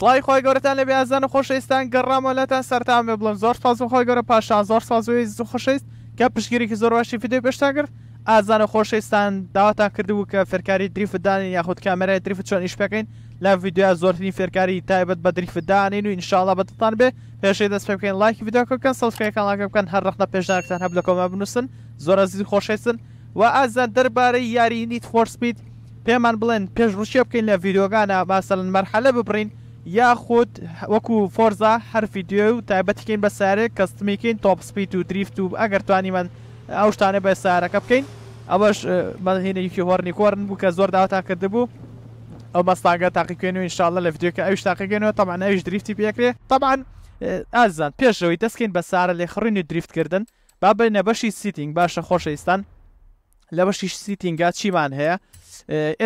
سڵی خۆی گەورەتان لە بیازان و خۆشەویستان گەڕامەلەتان سەرتان بێ بڵم زۆر سازم خۆی گەورە پاشان زۆر سازوی زوو خۆشەویست کە پشگیریکی زۆر باشی فیددیو پێشتا کرد ئازانە خۆشەویستان داواتان کردبوو کە فێرکاری دریفدانین یاخود کامرای دریف چۆن ئیش پێکەین لە ویددیوە زۆرترین فێرکاری تایبەت بە دریفدانین و ئینشاالله بەتان بێ پێشەی دەست پێ بکەین لایکی ویددیوکەکەن سەڵکەکان لاکە بکەن هەرڕخنا پێشداکتان هەب لە کۆمە بنووسن زۆر زیی خۆشەویستن و ئازان دەربارەی یاری نیت فۆرسپیت پێمان بڵێن پێش ڕوشی بکەین لە ویددیوگانە باسەن مەرحەلە ببرین یاخود وەکو فۆرزا حرفی دوێ و تایبەتکەین بەسارێک کەستمیکەین تۆپسپیت و دریفت و ئەگەر توانی من ئەو شتانە بە سارەکە بکەین ئەوەش بەهێنێکی هۆرنی کۆرن بوو کە زۆر داوا تاکرد بوو ئەو مەستاگە تاقیکەێن و انشاءله لە ڤیددیوکە ئەوش تاقیگەنەوە تەمان ئەوش دریفتی پێکرێ تەبان ئازان پێشەوەی دەستکەین بە سارە لێ خڕین و دریفتکردن با بینە بەشی سیتینگ باشە خۆشەویستان لە بەشیش سیتینگا چیمان هەیە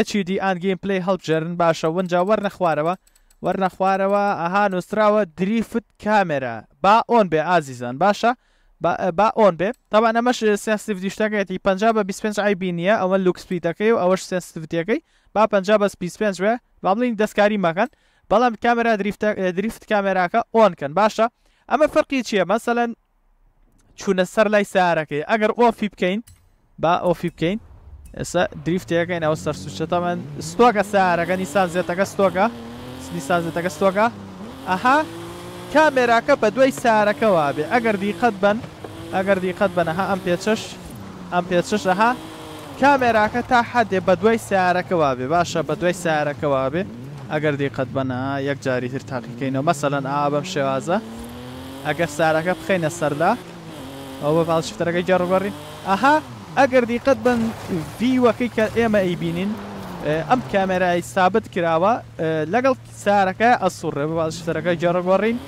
ئچD ئانگەیم پلی هەڵبجێرن باشە ونجا وەرنەخوارەوە وەرنەخوارەوە ئەها نووسراوە دریفت کامێرە با ئۆن بێ ئازیزان باشە با ئۆن بێ تاوان ئەمەش سنسیفتیشتەکەێتی پ بە 25 ئایبی نیە ئەوە لوکسپیتەکەی و ئەوەش سنسیفتەکەی با پ بە 25 وێ باڵین دەستکاری مەکەن بەڵام کامێرا دریفت کامێراکە ئۆنکەن باشە ئەمە فەرقی چییە مەسەەن چوونە سەر لای سیارەکەی ئەگەر ئۆفی بکەین با ئۆفی بکەین ئێستا دریفتەکەین ئەو سەر سوچێتە من ستۆکە سیارەکە نیسان زیێتەکە ستۆکە حسنی سازە تەگەستۆکە ئەها کامێراکە بە دوای سارەکەوا بێ ئەگەر دیقەت بن ئەگەر دیقەت بنەها ئەم پێچش ئەم پێچشەها کامێراکە تا حدێ بە دوای سیارەکەوا بێ باشە بە دوای سیارەکەوا بێ ئەگەر دیقەت بنە یەک جاری تر تاقیکەینەوە مەسەلەن ئابم شێوازە ئەگەر سارەکە بخینە سەردا ئەوە باڵشفتەرەکەی جەڕوەڕی ئەها ئەگەر دیقەت بن ڤیوەکەی کە ئێمە ئەیبینین ئەم کامێرای سابت کراوە لەگەڵ سارەکە ئەسوڕێ باشتەرەکە جێڕگۆڕین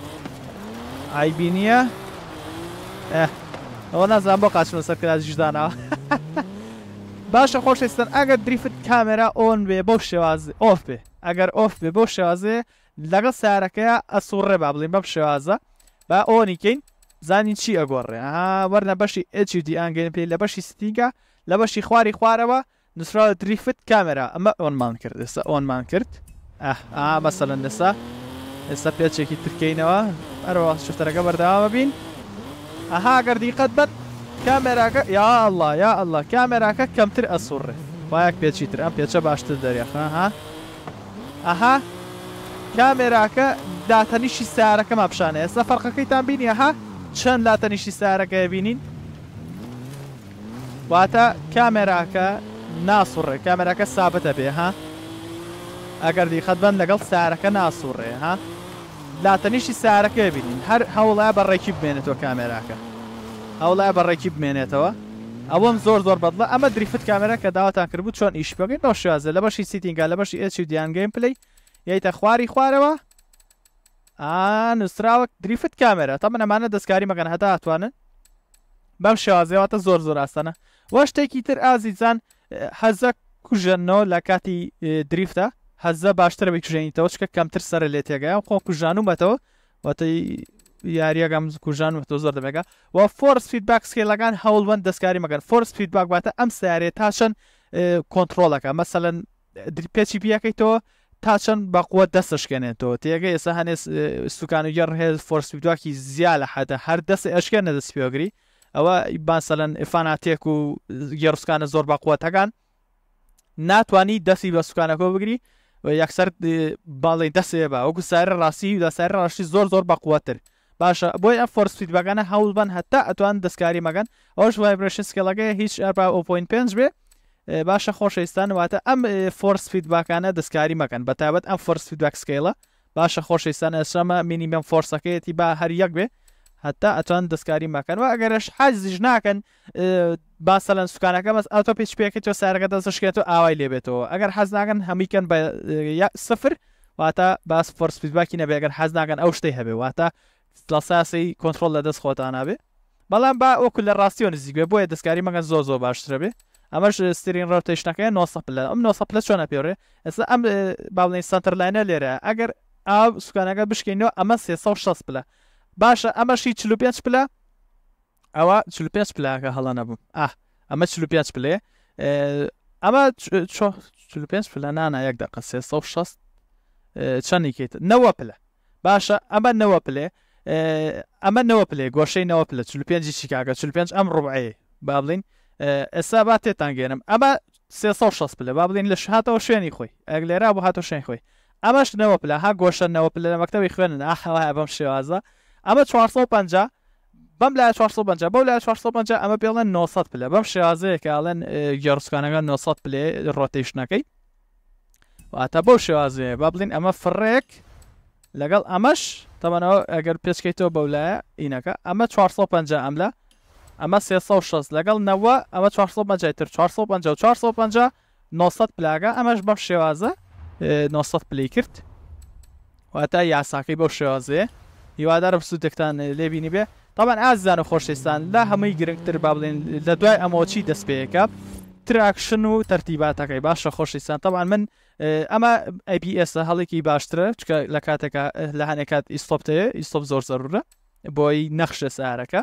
ئایبینیە ئەوە نازان بۆ قاچمە سەرکرا ژدانەوە باشە خۆشێستن ئەگەر دریفت کامێرا ئۆن بێ بۆ شێوازی ئۆف بێ ئەگەر ئۆف بێ بۆ شێوازێ لەگەڵ سارەکەی ئەسوڕێ با بڵین بەم شێوازە با ئۆنیکەین زانی چی ئەگۆڕێ وەرنە بەشی ئەچیدی ئەنگەن پێی لە بەشی ستیگە لە بەشی خواری خوارەوە نووسراوە دریفت کامێرا ئەمە ئۆنمان کرد ئێستا ئۆنمان کرد مەسەلەن لەسا ئێستا پێچێکی ترکینەوە ئەرەوە شفتەرەکە بەرداوە بین ئەها گەردیقەت بەت کامێراکە یا الله یا الله کامێراکە کەمتر ئەسوڕێ وایەک پێچی تر ئەم پێچە باشتر دەریێخەها ئەها کامێراکە داتەنیشی سارەکە ماپشانە ئێستا فەرقەکەیتان بینی ها چەند لاتەنیشی سارەکەی بینین واتە کامێراکە ناسوڕێ کامەرەکە سابتە بێ ها ئەگەر دیخەت بند لەگەڵ سارەکە ناسوڕێ ها لاتەنیشی سارەکە بینین هەر هەوڵای بەڕێکی بمێنێتەوە کامێراکە هەوڵای بەڕێکی بمێنێتەوە ئەوەم زۆر زۆر بەدڵە ئەمە دریفت کامێرا کە داواتان کردبوو چۆن ئیشپەکەی نۆ شازە لە بەشی سیتینگا لە بەشی ئەچ دییانگەیم پلی یایتە خواری خوارەوە نووسراوە دریفت کامێرا تا منەمانە دەستکاری مەگەن هەتا هاتوانن بەم شێوازەوەتە زۆر زۆر ئاستانە وە شتێکی تر ئازیزان حەزە کوژەنەوە لە کاتی دریفتە حەزە باشتر بی کوژێنیتەوە چکە کەمتر سەر لێ تێگایە خۆ کوژان و بەتەوە وەتی یاریەکەم کوژان و زۆر دەبێگە و فۆرس فیدباک سکێلەکان هەوڵوەند دەستکاری مەگەن فۆرس فیدباک باتە ئەم سیارێ تاشن کۆنتترۆلەکە مەسەن پێچی بیەکەیتەوە تا چەند بەقوە دەستشکێنێتەوە تێگە ئێستا هەنێ سوکان و یەڕ هێز فۆرسیدواکی زیاد لە حتە هەر دەست ئەشکێن نەدەست پێگری ئەوە باسەلەن ئفاناتێک و گێڕسکانە زۆر باقوەتەکان ناتانی دەستی بە سوکانەکە بگری یەکسەر باڵی دەسێ بە ئەوکو سارە ڕاستی و دەسەر ڕاشی زۆر زۆر بەقوتر باشە بۆی ئە فۆرسفیت بەگەنە هەوڵ بن هەتا ئەتوان دەستکاری مەگەن ئەوش ڤایبرشن سکەڵەکە هیچ ئەپا ئۆپۆین پێنج بێ باشە خۆشەویستان واتە ئەم فۆرسفیت باکانە دەستکاری مەکەن بەتابەت ئەم فۆرسفیت باکسکەیڵە باشە خۆشەویستان ئەسرەمە مینیمم فۆرسەکەیەتی با هەر یەک بێ هەتا ئەچان دەستکاری ماکەن و ئەگەرش حەزیش ناکەن باسەلەن سوکانەکە بەس ئەتۆ پێچ پێکەیت تۆ سارەکە دەزشکێت و ئاوای لێبێتەوە ئەگەر حەز ناگەن هەمیکەن بە سفر واتە باس فۆرس پیدباکی نەبێگەر حەز ناگەن ئەو شتەی هەبێ واتە لەساسی کۆنتترۆل لە دەست خۆتانابێ بەڵام با ئۆکو لە ڕاستیۆ نزیگوێ بۆیە دەستکاری مەگەن زۆ زۆ باشترە بێ ئەمەش سترین ڕۆتەشنەکەی 900 لە ئەم 900 لە چۆنە پێڕێ ئێستا ئەم باڵین سنتەر لاینە لێرە ئەگەر ئاو سوکانەکە بشکینەوە ئەمە 360 پلە باشە ئەمەشی چلو پێ پلە ئەوە چلو پێ پلاکە هەڵە نەبوو ئا ئەمە چلو پێ پلێ ئەمە چلو پێ پلە نانە یەک دقە سێ شە چەندێکیت نەوە پلە باشە ئەمە نەوە پلێ ئەمە نەوە پلێ گۆشەینەوە پلە چلو پێنجی چیکاکە چلو پێنج ئەم ڕوبعەیە با بڵین ئێستا با تێتان گەێنم ئەمە سێ شەست پلە با بڵین لە شاتەوە شوێنی خۆی ئەگ لێرا بۆ هاتۆ شوێن خۆی ئەمەش نەوە پلە ها گۆشەنەوە پلە لە مەکتتەوەی خوێنن ئاخەوە بەم شێوازە ئەمە 450 بەم لای 450 بەو لای 450 ئەمە پێڵێن 900 پلە بەم شێازەیە کەڵێن گەڕسکانەکە 900 پلێ ڕۆتیشنەکەی واتە بەو شێوازەیە با بڵین ئەمە فرێک لەگەڵ ئەمەش تەمەەوە ئەگەر پێچکەیتەوە بەولایە ئینەکە ئەمە 450 ئەم لە ئەمە 360 لەگەڵ نەوە ئەمە 450تر 450 450 900 پلاگە ئەمەش بەم شێوازە 900 پلی کرد واتە یاساکەی بەو شێوازەیە هیوادارم سوودێکتان لێبینی بێ تامان ئازان و خۆشێستان لا هەمووی گرنگتر با بڵێن لە دوای ئەمۆچی دەست پێەکە تراکشن و تەرتیباتەکەی باشە خۆشیستان تاوان من ئەمە ئەPS هەڵێکی باشترە چکە لە کاتێکە لە هەنێکات ئیسۆپتەیە ئیسۆپ زۆر زەرورە بۆی نەخشە سارەکە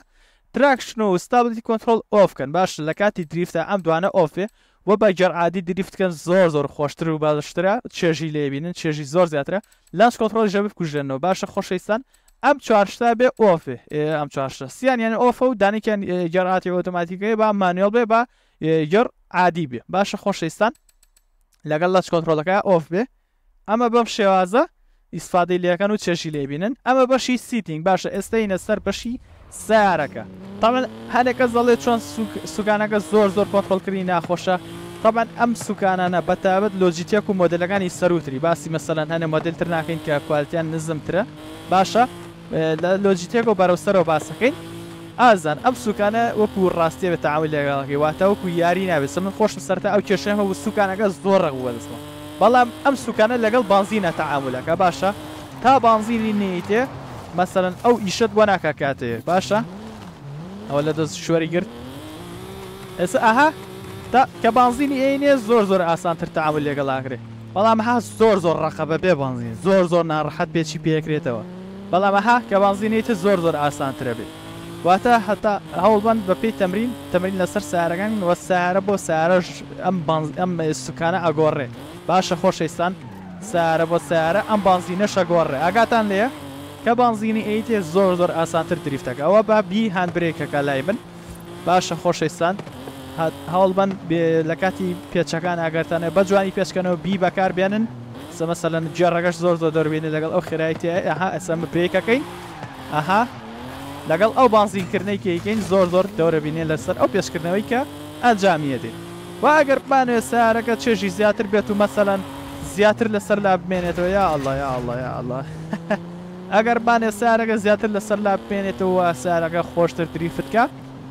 تراکشن و ستابلی کۆنتترۆل ئۆفکەن باش لە کاتی دریفتە ئەم دوانە ئۆفێ وە بە جەرعادی دریفتکەن زۆر زۆر خۆشتر و باشترە چێژی لێبینن چێژی زۆر زیاترە لاس کۆنتترۆل ژەب کوژێنەوە باشە خۆشەستان ئەم چوارشتا بێ ئۆفێ ئەم چوارشتە سییان یعنی ئۆفە و دانیکەن جەڕاتی ئۆتۆماتیکەکەی با مانیۆڵ بێ با گەر عادی بێ باشە خۆشەویستان لەگەڵ لەچ کۆنتترۆلەکە ئۆف بێ ئەمە بەم شێوازە ئیسفادی لەکەن و چێشی لێبینن ئەمە بەشی سیتینگ باشە ئێستاینە سەر بەشی سیارەکە تاەن هەرێکە زەڵێ چۆن سوکانەکە زۆر زۆر کۆنتترۆلکردنی ناخۆشە تاەن ئەم سوکانانە بەتابەت لۆجییتەک و مۆدلەکانی سەروتری باسی مەسەلەن هەنە مۆدلتر ناکەین کە کوالتیان نزمترە باشە لە لۆجیتێک و بەرەوسەرەوە باسەکەین ئازان ئەم سوکانە وەکو ڕاستیە بە تاامی لەگەڵگەیواتە وەکو یاری نابێت من خۆشم سەرتا ئەو کێشێمە و سوکانەکە زۆر ڕەوە دەستەوە بەڵام ئەم سوکانە لەگەڵ بانزینە تەعاامولەکە باشە تا بانزیری نیتێ مەسەرەن ئەو ئیشت بۆ ناکە کاتێ باشە ئەوە لە دەست شوەری گرت ئێستا ئاها تا کە بانزینی عینێ زۆر زۆر ئاسانتر تەعاامل لەگەڵاگرێ بەڵام ها زۆر زۆر ڕقە بە بێ بانزین زۆر زۆر ناڕحەت بێکی پێکرێتەوە بەڵامەها گەوانزیینێتە زۆر زۆر ئاسانترە بێت واتە هەتا هەوڵبند بە پێی تەمرین تەمرین لەسەر سارەگەن وە سارە بۆ سارەش ئەم ئەم سوکانە ئەگۆڕێ باشە خۆشەیستان سارە بۆ سارە ئەم بانزیینە شەگۆڕێ ئاگاتان لێە کە بانزیینی ئەیتێ زۆر زۆر ئاسانتر دریفتەکە ئەوە با بی هاندبرێکەکە لای بن باشە خۆشەیستان هەوڵبند لە کاتی پێچەکان ئاگەرتانە بە جوانی پێشکەنەوە بی بەکار بێنن ئەسە مەسەلەن جێڕگەش زۆر زۆر دەروێنێ لەگەڵ ئەو خێرایەتی ئەها ئەسەمە پێکەکەین ئەها لەگەڵ ئەو بازیکردنەی کەیکەین زۆر زۆر دەورەبینێ لەسەر ئەو پێشکردنەوەی کە ئەنجامیەدێ واگەر پانێ سارەکە چێژی زیاتر بێت و مەسەلەن زیاتر لەسەر لا بمێنێتەوە یا ئەله یا ئەله یا ئەله ئەگەر بانێ سارەکە زیاتر لەسەر لا بێنێتەوە سارەکە خۆشتر تریفتکە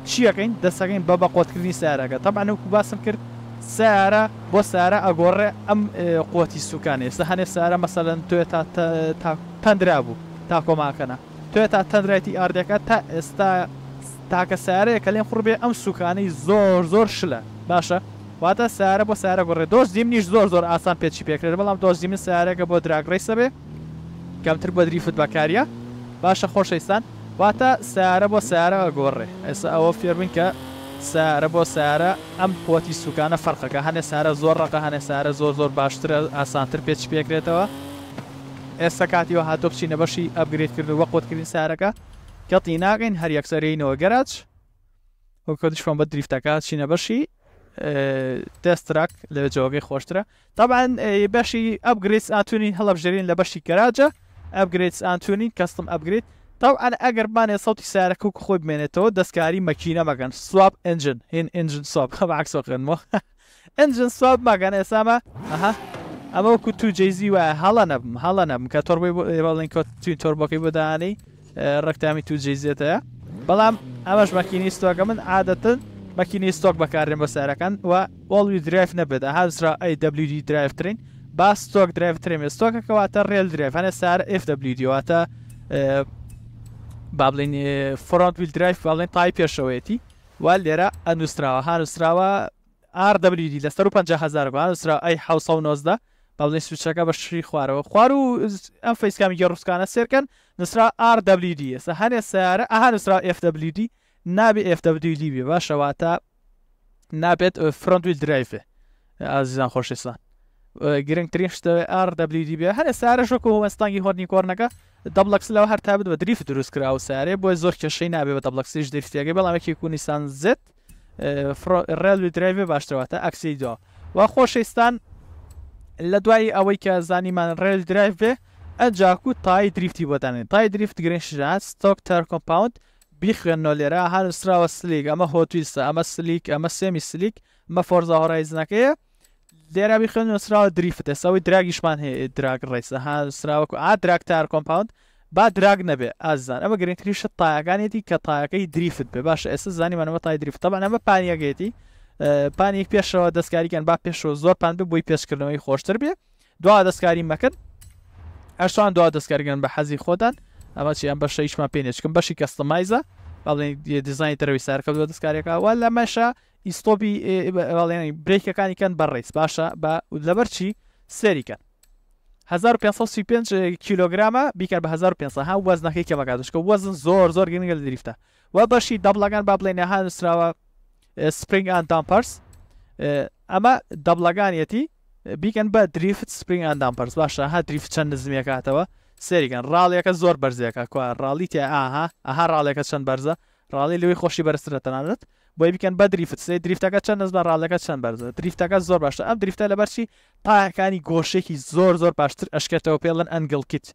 چیەکەین دەسەکەین بە بە قۆتکردنی سارەکە تەبانە و باسم کرد سارە بۆ سارە ئەگۆڕێ ئەم قوتی سوکان ئێستا هەنێ سارە مەسەلەن توێ تا تەندرا بوو تا کۆماکەنە توێ تا تەندرێتی ئاردەکە تا ئێستا تاکە سارەیە کە لێن خوڕبێ ئەم سوکانەی زۆر زۆر شلە باشە واتە سارە بۆ سارە گۆڕێ دۆست دیمنیش زۆر زۆر ئاسان پێچی پێکرێت بەڵام دۆست دیمن سارەکە بۆ دراگڕی سەبێ کەمتر بە دریفت بەکاریە باشە خۆشەویستان واتە سارە بۆ سارە گۆڕێ ئێستا ئەوە فێربن کە سارە بۆ سارە ئەم پۆتی سوکانە فەرقەکە هەنێ سارە زۆر ڕقە هەنێ سارە زۆر زۆر باشترە ئاسانتر پێچ پێکرێتەوە ئێستا کاتیەوە هاتۆ بچینە بەشی ئەبگرێتکردن وە قوتکردین سارەکە کەڵی ناگەین هەر یەکسەرینەوە گەراج وەکە دشمان بە دریفتەکە چینە بەشی دەستراک لە جۆگەی خۆشترە تاان بەشی ئەبگریت ئاتونین هەڵبژێرین لە بەشی گەراجە ئەبگریت ئاتونین کەستم ئەبگریت تاوان ئەگەر بانێ سەوتی سیارەکە و خۆی بمێنێتەوە دەستکاری مەکینە مەگەن سواب ئەنجن هین ئەنجن سواب خەماکسۆقێنەوە ئەنجن سواب ماگەن ئێسامە ئەها ئەمە وەکو تو جێزی وایە هەڵە نەبم هەڵە نەبم کە تۆربی بەڵین کۆ توی تۆربەکەی بەدانی ڕکتامی تو جێزیێتەیە بەڵام ئەمەش مەکینی ستۆکە من عادەتن مەکینی ستۆک بەکارێن بە سارەکەن و وڵوی درایف نەبێت هازرا ئەیWD درایفترین با ستۆک درایفترێن ستۆکەکەواتە ڕێل درێف هەنە سار FWDواتە با بڵێن فرۆنت ویل درایف باڵێن تای پێشەوەیەتی وا لێرە ئەنووسراوە هاروسراوە ئاردەبریدی لە 500هزار باسرا ئەی 1990 با بڵێن سوچەکە بە شری خوارەوە خوار و ئەم فیسکامی گەڕوسکانە سێرکەن نووسرا RWD ئێستا هەنێ سیارە ئاها نووسرا FWD نابێ FWD بێ باشەواتە نابێت فرۆنت ویل درایفێ ئازیزان خۆشستان گرنگترین شتە RWD بێ هەر سارەشۆک و هەستانگی هۆرنی کۆرنەکە دەبلکس لەو هەر تابێت بە دریف دروست کرا و سارێ بۆی زۆر کێشەی نابێت بە دەبلکسیش دریفتێگە بەڵامێکی کونیسان زت ڕێلوی درایێ باشترەوەتە ئەکسیدۆ وا خۆشەستان لە دوایی ئەوەی کە زانیمان ڕێل درایف بێ ئەجاکو تای دریفتی بۆدانێن تای دریفت گرنجرا ستۆک تەر کۆمپاوند بیخوێنەوە لێرە هەر سراوە سلیک ئەمە هۆتویسە ئەمە سلیک ئەمە سێمی سلیک مە فۆرزە هۆڕای زنەکەیە دێرابی خوێن سراوە دریفتە سەوەی دراگیشمان هەیە دراگ ڕێسە ها سراوەکو ئا دراکتار کۆمپاوند با دراگ نەبێ ئازان ئەمە گرنگترین شت تایەکانێتی کە تایەکەی دریفت بێ باشە ئێستا زانیمانەوە تای دریفت تەبان ئەمە پانیەگەێتی پانیەک پێشەوە دەستکاریکەن با پێشەوە زۆر پان بێ بۆی پێشکردنەوەی خۆشتر بێ دوا دەستکاری مەکرد ئەشان دوا دەستکارگەن بە حەزی خۆدان ئەمە چیان بەشە هیچمان پێنێچکم بەشی کەستەمایزە بەڵێن دیزانی تەرەوەی سارکە دو دەستکارێکەوە لەمەشە ئیسۆپی بەڵێنی برێکەکانی کەن بەڕێز باشە بە لەبەر چی سەریکەن 1535 کیلوگرامە بیکار بە 1500 ها وەزنەکەی کەمەکاتشکە وەزن زۆر زۆر گرنگە لە دریفتە وە بەشی دەبلەکان با بڵێنە ها نووسراوە سپرینگ ئان دامپەرس ئەمە دەبلەکانیەتی بیکەن بە دریفت سپرینگ ئان دامپەرس باشە ها دریفت چەند نزمیەکاتەوە سریگەن ڕاڵیەکە زۆر بەرزیەکە کو ڕاڵی تێ ئاها ئەها ڕاڵێکەکە چەند بەرزە ڕاڵی لەوەی خۆشی بەرزرە تەنانەت بۆی بکەن بە دریفت سێ دریفتەکە چەند نز بە ڕالەکە چەند بەرز دریفتەکە زۆر باشە ئەم دریفتە لە بەرچی تاکانی گۆشێکی زۆر زۆر باشتر ئەشکێتەوە پێڵەن ئەنگلکیت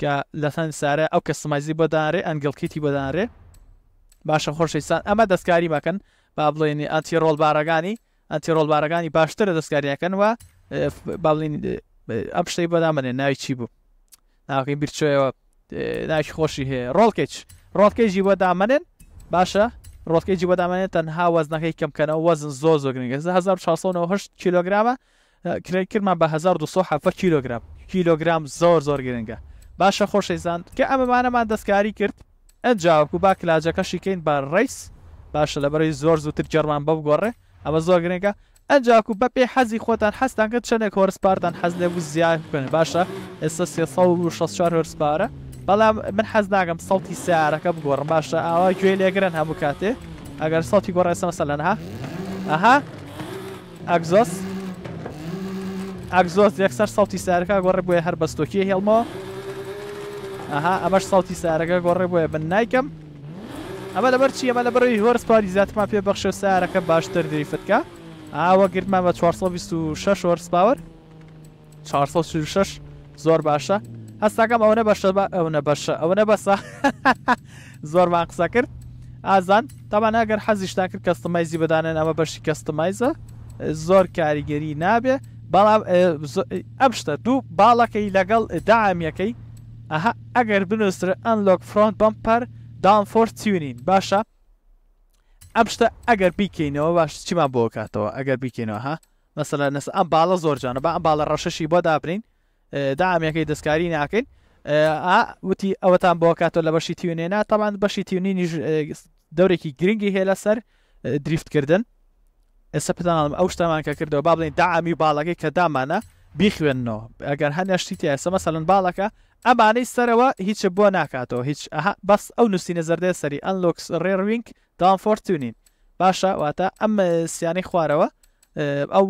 کە لە سند سارە ئەو کە سمازی بۆدارێ ئەنگلکیتی بۆدارێ باشە خۆشەیسان ئەمە دەستکاری مەکەن با بڵێنی ئەتی ڕۆڵ بارەکانی ئەتی ڕۆڵ بارەکانی باشترە دەستکاریەکەن وە باڵین ئەم شتەی بەدامێنێ ناوی چی بوو ناکەی بیرچۆەوە ناکی خۆشی هەیە ڕۆڵکچ ڕۆڵکێژی بۆدامێنن باشە ڕۆستکەی جی بەدامێت تەنها وەزنەکەی کەمکەنەوە وەزن زۆ زۆ گرنگە 1600 کیلوگرامە کرێکردمە بە 1970 کیلوگرام کیلوگرام زۆر زۆر گرنگە باشە خۆشەیزان کە ئەمەمانەمان دەستکاری کرد ئەجاوەکو با کلاجەکەشی کەین بە ڕیس باشە لەبەرەی زۆر زووتر جەرمان بەو گۆڕێ ئەمە زۆر گرنگە ئەجاکو بە پێی حەزی خۆتان هەستان کە چەندێک هۆرسپاردان حەز لێ بوو زیاد بن باشە ئێستا 364 هۆرسپارە بەڵام من حەز ناگەم سەڵتی سیارەکە بگۆڕم باشە ئاوا گوێ لێگرن هەموو کاتێ ئەگەر سەڵتی گۆڕ سەمەسە لەنها ئەها ئەگزۆس ئەگزۆس یەکسەر سەڵتی سیارەکە گۆڕێ بۆیە هەر بەستۆکی هێڵمەوە ئەها ئەمەش سەڵتی سیارەکە گۆڕێ بۆیە من نایکەم ئەمە لەبەر چی ئەمە لە بەڕی هۆرسپاری زیاتمان پێ بەخشە سیارەکە باشتر دریفتکە ئاوە گرتمان بە 426 هۆرسپاوەر 426 زۆر باشە هەستاکەم ئەوە بەشە ئەوە بەشە ئەوە بەسە زۆرمان قسە کرد ئازان تامان ئەگەر حەزیشتان کرد کەستمایزی بدانێن ئەمە بەشی کەستمایزە زۆر کاریگەری نابێ بەڵام ئەم شتە دوو باڵەکەی لەگەڵ داعامیەکەی ئەها ئەگەر بنووسر ئەنلۆک فرۆنت بم پەر داونفۆر تیونین باشە ئەم شتە ئەگەر بیکەینەوە باش چیمان بۆکاتەوە ئەگەر بیکەینەوە ها مەسەلا نس ئەم باڵە زۆرجانە بە ئەم باڵە ڕەشەشی بۆ دابرین دامیەکەی دەستکاری ناکەین وتی ئەوەتان بۆ کاتۆ لە بەشی تیونێنا تامان بەشی تیونینی دەورێکی گرنگی هەیە لە سەر دریفتکردن ئێستا پدانڵم ئەو شتەمان کە کردەوە با بڵین دامی باڵەکەی کە دامانە بیخوێنەوە ئەگەر هەنیشتیتی ئێستا مەسەلەن باڵەکە ئەمانەی سەرەوە هیچ بۆ ناکاتەوە هیچ بەس ئەو نووسینە زەردێ سەری ئەلۆکس ڕێڕوینک دامفۆرتونین باشە واتە ئەم سیانی خوارەوە ئەو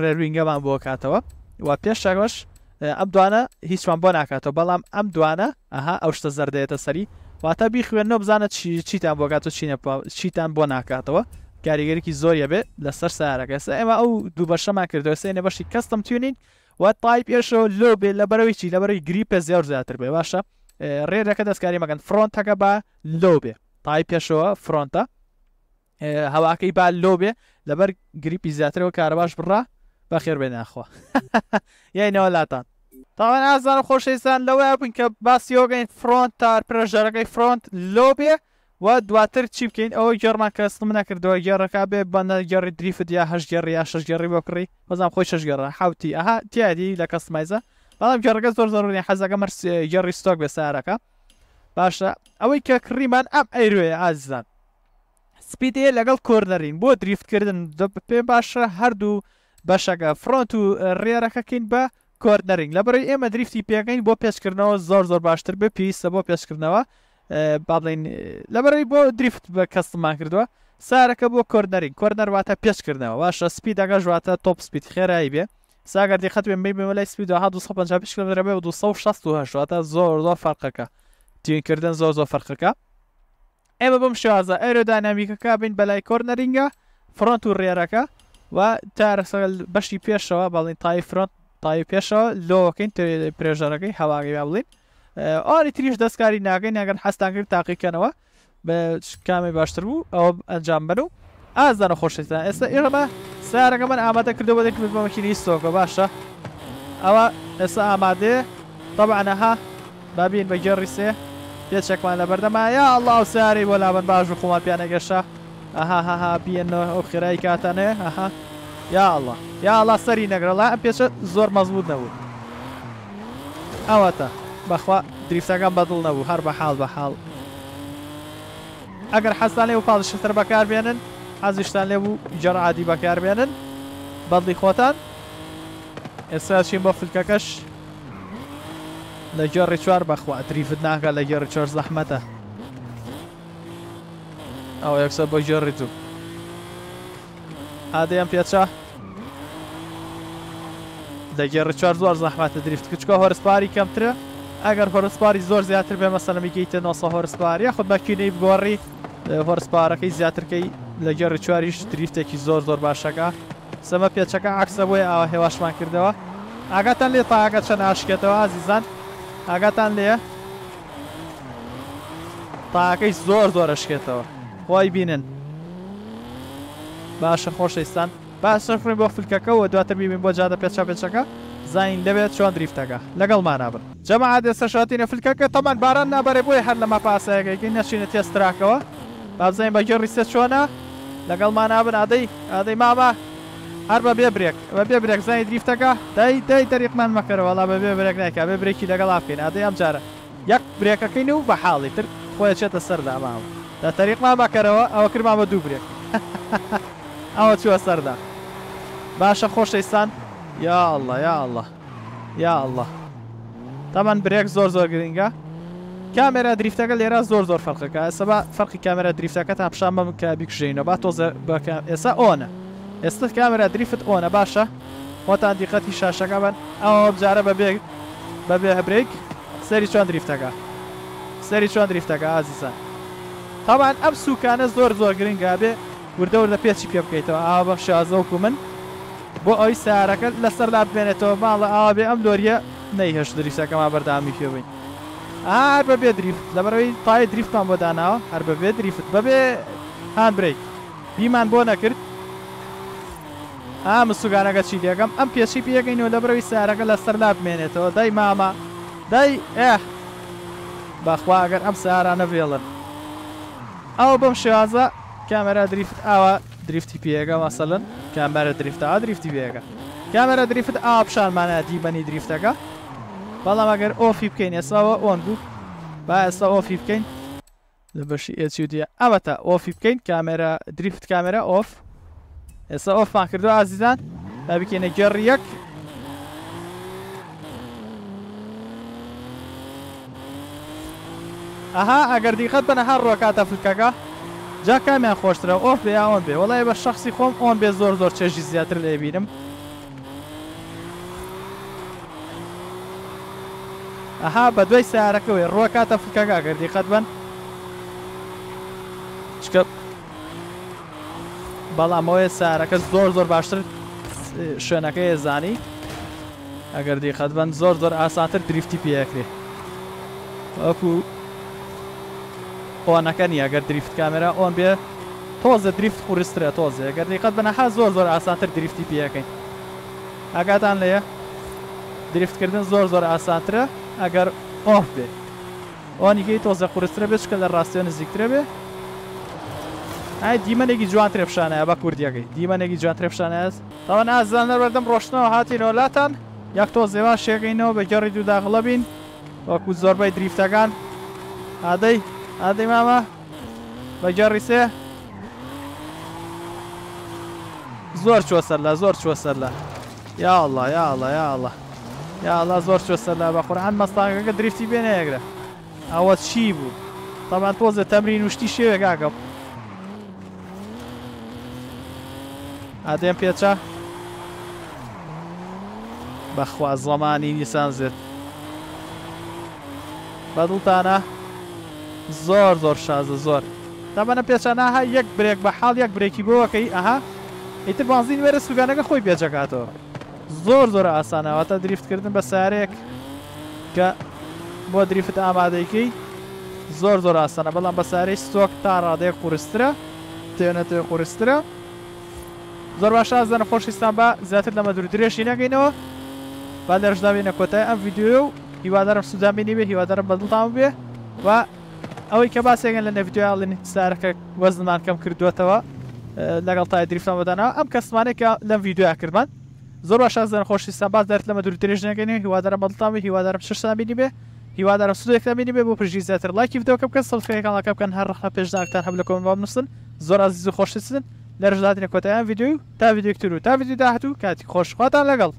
ڕێروینگەمان بۆ کاتەوە وا پێش شەگەش ئەم دوانە هیچوان بۆ ناکاتەوە بەڵام ئەم دوانە ئەها ئەو شتە زەردەێتە سەری واتە بیخوێنەوە بزانە چیتان بۆگاتۆ چیتان بۆ ناکاتەوە کاریگەرێکی زۆریە بێ لەسەر سارەکە سە ئێمە ئەو دوو بەشەما کردو سێنە بەشی کەستم تونین و تایپ پێشەوە لۆ بێ لە بەرەوەی چی لە بەرەوەی گریپە زیێر زیاتر بێ باشە ڕێرەکە دەستکاری مەگەن فرۆنتەکە بە لۆ بێ تای پێشەوە فرۆنتە هەواکەی با لۆ بێ لەبەر گریپی زیاترەوە کارەباش بڕە بەخێر بێ ناخوا یاینەوە لاتان تاوان ئازانم خۆشەویستان لەوەی بن کە باسیۆگەین فرۆنت تار پرژەرەکەی فرۆنت لۆ بێ و دواتر چی بکەین ئەوە گەڕمان کەست منەکردەوە گێڕەکە بێ بەنە گەڕی دریفت یا هەش گەڕی یا شش گەڕی بۆ کڕی بەزانام خۆی شش گەڕە حوتی ئەها تیادی لە کەسمایزە بەڵام گەڕەکە زۆر زۆرنی حەزەکە مەرس گەڕی ستۆک بێ سارەکە باشە ئەوەی کە کڕیمان ئەم ئەیروێ ئازیزان سپیدێ لەگەڵ کۆرنەرین بۆ دریفتکردن پێ باشە هەردوو بەشەکە فرۆنت و ڕێرەکەکەین بە کۆردنەرنگ لە بڕی ئێمە دریفتی پێەکەین بۆ پێشکردنەوە زۆر زۆر باشتر بپیسە بۆ پێشکردنەوە باڵین لەبەرەی بۆ دریفت بە کەستمان کردووە سارەکە بۆ کۆردنەرین کۆرنەرواتە پێشکردنەوە واشە سپی دەگە ژواتە تۆپ سپیت خێرایی بێ ساگەردی خەتێن بێ لای سپی 250 کیلومترەبێ 260 زۆر زۆر فەرقەکە تینکردن زۆر زۆر فەرقەکە ئێمە بم شازە ئەرۆدانامیکەکە بین بەلای کۆرنەرینگە فرۆنت و ڕێرەکە و تارەسەل بەشی پێشەوە بەڵین تای فرۆنت تای پێشەوە لۆکەین پرێژەرەکەی هەواگەی بڵین ئاری تریش دەستکاری ناگەین ناگەن حستان کرد تاقیکەنەوە بە کامی باشتر بوو ئەو ئەنجام بەر و ئازانە خۆشتان ئێستا ئێرەمە سارەکە من ئامادە کردەوە دەکرد بەمەکیی سۆکە باشە ئەوە ئێستا ئامادێ طبعاەها بابین بە گەڕی سێ پێچەکمان لە بەردەما یا ئەڵاو ساری بۆ لابەر باش و خۆمان پیانەگەشە ئەهاهاها بیەنەوە ئەو خێرای کاتانێ ئەها یاڵە یاڵا سەری نەگرڵا ئەم پێشە زۆر مەزبوط نەبوو ئەوەتە بەخوا دریفتەکەم بەدڵ نەبوو هەر بە حاڵ بە حاڵ ئەگەر حەستان لێ و پاڵشتر بەکاربێنن حەزیشتان لێ بوو جەڕعادی بەکاربێنن بەڵی خۆتان ئێستا چین بە فلکەکەش لە جێڕی چوار بەخوا تریفت ناکە لە گێڕی چۆر زەحمەتە ئەو یەکسە بە ژێڕی تو ئادەیان پێچە دەگەێڕ چوار زۆر زەحماتە دریفت کچکە هۆرسپاری کەمترە ئەگەر هۆرسپاری زۆر زیاتر بێ مەسەلەمیگەیتە 900 هۆرسپاری یاخود بەکینەی بگۆڕی هۆرسپارەکەی زیاترکەی لەگەێڕ چواریش دریفتێکی زۆر زۆر باشەکە سەمە پێچەکە عکسە بۆی ئاوە هێواشمان کردەوە ئاگاتان لێ تاگە چەند عشکێتەوە ئازیزان ئاگاتان لێە تاکەی زۆر زۆر ئەشکێتەوە وای بینن باشە خۆشەویستان باشە فڕین بۆ فلکەکەەوە دواتر ببین بۆ جادە پێچ پێچەکە زین لەوێت چۆن دریفتەکە لەگەڵ مانابن جەما دێستەشاتی نەفلکەکە تەمان باران نابەرێ بۆی هەر لەمە پاسەیەگەی نەچینە تێستراکەوە بابزین بە گێڕیسە چۆنە لەگەڵ مانابن ئادەی ئادەی ماما هەر بە بێ برێک بە بێ برێک زای دریفتەکە دای دای دەریقمان مەکەرەوەڵا بە بێ برێک نایکە بێ برێکی لەگەڵ ئاپین ئادەی ئەم جارە یەک برێکەکەین و بە حاڵی تر خۆی چێتە سەرداماوە لە تەریقما بەکەرەوە ئەوە کرما بە دوو برێک ئەوە چوە سەردا باشە خۆشەیستان یا الله یا الله یا الله تامان برێک زۆر زۆر گرنگە کامێرا دریفتەکە لێرە زۆر زۆر فەرقەکە ئێستا فەرقی کامێرا دریفتەکە تا پیششان بەم کە بیکژینەوە با تۆ ئێستا ئۆنە ئێستا کامێرا دریفت ئۆنە باشە خۆتان دیقەتی شاشەکە بن ئەوە بجارە بەبێ بەبێ هەبرێک سەری چۆن دریفتەکە سەری چۆن دریفتەکە ئازیسان تاوان ئەم سوکانە زۆر زۆر گرنگا بێ وردەور لە پێچی پێ بکەیتەوە ئاوا بەخش ئازەوکو من بۆ ئەوی سارەکە لەسەر لا بێنێتەوە ماڵە ئاوا بێ ئەم لۆریە نەیهێش دریسەکەمان بەردامی پێبین ئار بەبێ دریفت لەبەرەوەی تای دریفتان بۆ داناوە هەر بەبێ دریفت بەبێ هاان برێک بیمان بۆ نەکرد ئام سوگانەکە چی لێگەم ئەم پێشی پێەکەینەوە لەبەرەوەی سارەکە لە سەر لا بمێنێتەوە دای ماما دای ئەح بەخواگەر ئەم سارانە بێڵن ئەوە بەم شێوازە کامەرە دریفت ئاوە دریفتی پێگە مەسەلن کامەرە دریفتە دریفتی بێگە کامەرە دریفت ئا پیششانمانە دیبەنی دریفتەکە بەڵام ئەگەر ئۆفی بکەین ێساوە ئۆن بوو با ئێستا ئۆفی بکەین لە بەشی ئێچودیە ئەوەتە ئۆفی بکەین کامێرە دریفت کامێرە ئۆف ئێستا ئۆفمان کردو ئازیزان بابیکەێنە گەڕ یەک ئەها ئەگەر دیقەت بنە هەر ڕۆکاتە فکەکە جا کامیان خۆشترە ئۆف بێ ئەوان بێ وڵی بە شخصی خۆم ئۆن بێ زۆر زۆر چێژی زیاتر لێبینم ئەها بە دوای سیارەکەوێ ڕۆکاتە فکەکە ئەگەر دیقەت بن چکە بەڵام ئەوەیە سارەکە زۆر زۆر باشتر شوێنەکە ێزانی ئەگەر دیقەت بن زۆر زۆر ئاسانتر دریفتی پێکرێ وەکو اون نکنی اگر دریفت کامێرا اون بیه تازه دریفت خورسترە اگر گەر دقت بەنەها زور زور آسانتر دریفتی لیه، دریفت پێەکەین زور لەیە دریفتکردن زۆر زۆر ئاسانترە ئەگەر ئۆف بێ بیش که در راستی لە ڕاستیە بی ای دیما نگی جوان ترفشانه، کردی اگه. دیما نگی جوان ترفشانه از. ترێپشانە از تاوە نازانە روشن و هاتی نۆلاتان یەک تۆ زێوان شێگەینەوە بە گەڕی دووداغڵە بین وەکو زۆربەی کن. آدای ئادەی مامە بەجارڕی سێ زۆر چوە سەر لە زۆر چوە سەر لە یاڵە یاڵە یاڵە یاڵە زۆر چوە سەر لە بە قڕان مەستانگەکە دریفتی بێنەیەگرە ئەوە چی بوو تەمان تۆزە تەمرین وشتی شێوێگاگەم ئادێم پێچە بەخوا زەمانی نیسان زێت بەدڵتانە؟ زۆر زۆر شازە زۆر تامەە پێچانەها یەک برێک بە حاڵ یەک برێکی بۆەکەی ئەها ئیتر بازین وێرە سوگانەکە خۆی بێجەکاتەوە زۆر زۆر ئاسانەوەتە دریفتکردن بە سارێک کە بۆ دریفت ئامادەیکی زۆر زۆر ئاسانە بەڵام بە سارەی سۆک تا ڕادەیە قورسترە تێنەتێ قورسترە زۆر باش زانە خۆشیستان بە زیاتر لەمە دوور درێژی نەگەینەوە با لەرشداوێنە کۆتای ئەم یددیو و هیوادارم سوودامێنی بێ هیوادارم بەدڵتان بێ و ئەوەی کە باسێگەن لە نەڤیددیویاڵین سارەکە وەزنمان کەم کردوێتەوە لەگەڵ تای دریفتان بەدانەوە ئەم کەسمانێکە لەم ویددیویا کردمان زۆر باشە زن خۆشی سەبات دەرت لەمە دوور درێژنەگەنی هیوادارم بەڵتامی هیوادارم ششان بینی بێ هیوادارم سودێکتا بینی بێ بۆ پژی زیاتر لایکی دەکەم کە سڵفەکەڵەکە بکەن هەرڕخە پێشداکتان هەب لە کۆم بام نووسن زۆر ئازیز و خۆشتن لە ڕژداتنە کۆتیان یددیو تا ویددیوکتور و تا ویددیو داهات و کاتی خۆشخواتان لەگەڵ